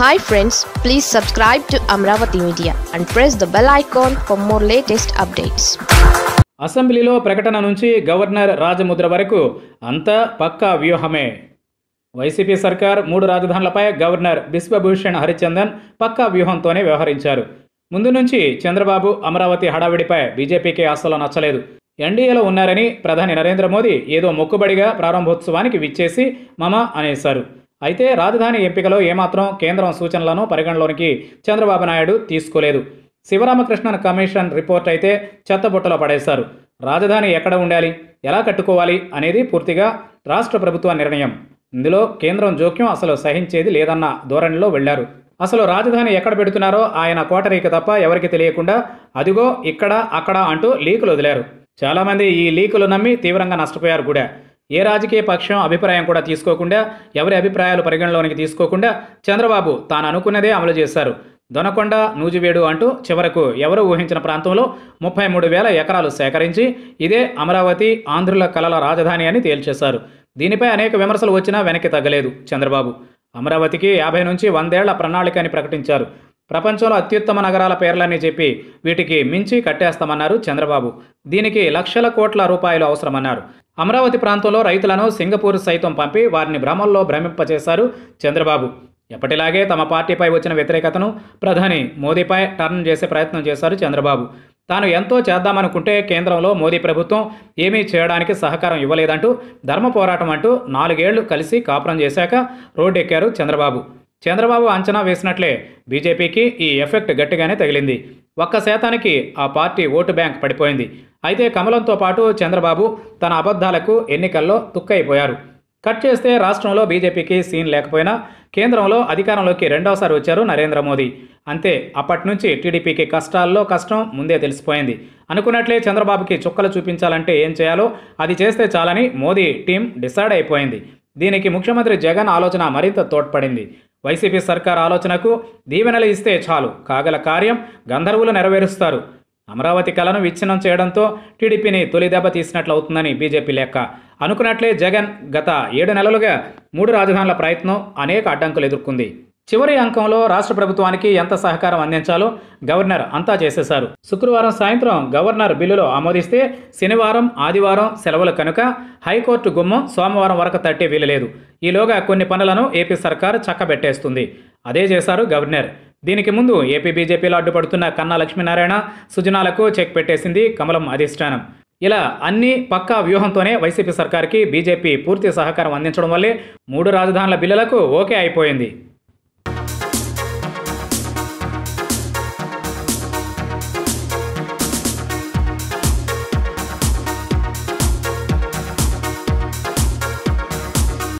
hi friends please subscribe to Amaravati media and press the bell icon for more latest updates అసెంబ్లీలో ప్రకటన నుంచి governor రాజముద్ర వరకు అంతా పక్కా వ్యూహమే వైసీపీ సర్కార్ మూడు రాజధానులపై గవర్నర్ బిశ్వభూషణ్ హరిచందన్ పక్కా వ్యూహంతోనే వ్యవహరించారు ముందు నుంచి చంద్రబాబు అమరావతి హడావిడిపై బీజేపీకి అసలు నచ్చలేదు ఎన్డీఏలో ఉన్నారని ప్రధాని నరేంద్ర మోదీ ఏదో మొక్కుబడిగా ప్రారంభోత్సవానికి విచ్చేసి మమ అనేశారు అయితే రాజధాని ఎంపికలో ఏమాత్రం కేంద్రం సూచనలను పరిగణలోనికి చంద్రబాబు నాయుడు తీసుకోలేదు శివరామకృష్ణన్ కమిషన్ రిపోర్ట్ అయితే చెత్తబుట్టలో పడేశారు రాజధాని ఎక్కడ ఉండాలి ఎలా కట్టుకోవాలి అనేది పూర్తిగా రాష్ట్ర ప్రభుత్వ నిర్ణయం ఇందులో కేంద్రం జోక్యం అసలు సహించేది లేదన్న ధోరణిలో వెళ్లారు అసలు రాజధాని ఎక్కడ పెడుతున్నారో ఆయన కోటరీకి తప్ప ఎవరికి తెలియకుండా అదిగో ఇక్కడ అక్కడ అంటూ లీకులు వదిలారు చాలామంది ఈ లీకులు నమ్మి తీవ్రంగా నష్టపోయారు కూడా ఏ రాజకీయ పక్షం అభిప్రాయం కూడా తీసుకోకుండా ఎవరి అభిప్రాయాలు పరిగణలోనికి తీసుకోకుండా చంద్రబాబు తాను అనుకున్నదే అమలు చేశారు దొనకొండ నూజివేడు అంటూ చివరకు ఎవరు ఊహించిన ప్రాంతంలో ముప్పై మూడు వేల ఎకరాలు సేకరించి ఇదే అమరావతి ఆంధ్రుల కళల రాజధాని అని తేల్చేశారు దీనిపై అనేక విమర్శలు వచ్చినా వెనక్కి తగ్గలేదు చంద్రబాబు అమరావతికి యాభై నుంచి వందేళ్ల ప్రణాళిక అని ప్రకటించారు ప్రపంచంలో అత్యుత్తమ నగరాల పేర్లని చెప్పి వీటికి మించి కట్టేస్తామన్నారు చంద్రబాబు దీనికి లక్షల కోట్ల రూపాయలు అవసరమన్నారు అమరావతి ప్రాంతంలో రైతులను సింగపూర్ సైతం పంపి వారిని భ్రమంలో భ్రమింపచేశారు చంద్రబాబు ఎప్పటిలాగే తమ పార్టీపై వచ్చిన వ్యతిరేకతను ప్రధాని మోదీపై టర్న్ చేసే ప్రయత్నం చేశారు చంద్రబాబు తాను ఎంతో చేద్దామనుకుంటే కేంద్రంలో మోదీ ప్రభుత్వం ఏమీ చేయడానికి సహకారం ఇవ్వలేదంటూ ధర్మ పోరాటం అంటూ నాలుగేళ్లు కలిసి కాపురం చేశాక రోడ్డెక్కారు చంద్రబాబు చంద్రబాబు అంచనా వేసినట్లే బీజేపీకి ఈ ఎఫెక్ట్ గట్టిగానే తగిలింది ఒక్క శాతానికి ఆ పార్టీ ఓటు బ్యాంక్ పడిపోయింది అయితే కమలంతో పాటు చంద్రబాబు తన అబద్ధాలకు ఎన్నికల్లో తుక్కైపోయారు కట్ చేస్తే రాష్ట్రంలో బీజేపీకి సీన్ లేకపోయినా కేంద్రంలో అధికారంలోకి రెండోసారి వచ్చారు నరేంద్ర మోదీ అంతే అప్పటి నుంచి టీడీపీకి కష్టాల్లో కష్టం ముందే తెలిసిపోయింది అనుకున్నట్లే చంద్రబాబుకి చుక్కలు చూపించాలంటే ఏం చేయాలో అది చేస్తే చాలని మోదీ టీం డిసైడ్ అయిపోయింది దీనికి ముఖ్యమంత్రి జగన్ ఆలోచన మరింత తోడ్పడింది వైసీపీ సర్కార్ ఆలోచనకు దీవెనలు ఇస్తే చాలు కాగల కార్యం గంధర్వులు నెరవేరుస్తారు అమరావతి కళను విచ్ఛిన్నం చేయడంతో టీడీపీని తొలి దెబ్బ తీసినట్లు అవుతుందని బీజేపీ లెక్క అనుకున్నట్లే జగన్ గత ఏడు నెలలుగా మూడు రాజధానుల ప్రయత్నం అనేక అడ్డంకులు ఎదుర్కొంది చివరి అంకంలో రాష్ట్ర ప్రభుత్వానికి ఎంత సహకారం అందించాలో గవర్నర్ అంతా చేసేశారు శుక్రవారం సాయంత్రం గవర్నర్ బిల్లులో ఆమోదిస్తే శనివారం ఆదివారం సెలవుల కనుక హైకోర్టు గుమ్మం సోమవారం వరకు తట్టే వీలలేదు ఈలోగా కొన్ని పనులను ఏపీ సర్కార్ చక్కబెట్టేస్తుంది అదే చేశారు గవర్నర్ దీనికి ముందు ఏపీ బీజేపీలో అడ్డుపడుతున్న కన్నా లక్ష్మీనారాయణ సుజనాలకు చెక్ పెట్టేసింది కమలం అధిష్టానం ఇలా అన్ని పక్కా వ్యూహంతోనే వైసీపీ సర్కార్కి బీజేపీ పూర్తి సహకారం అందించడం వల్లే మూడు రాజధానుల బిల్లులకు ఓకే అయిపోయింది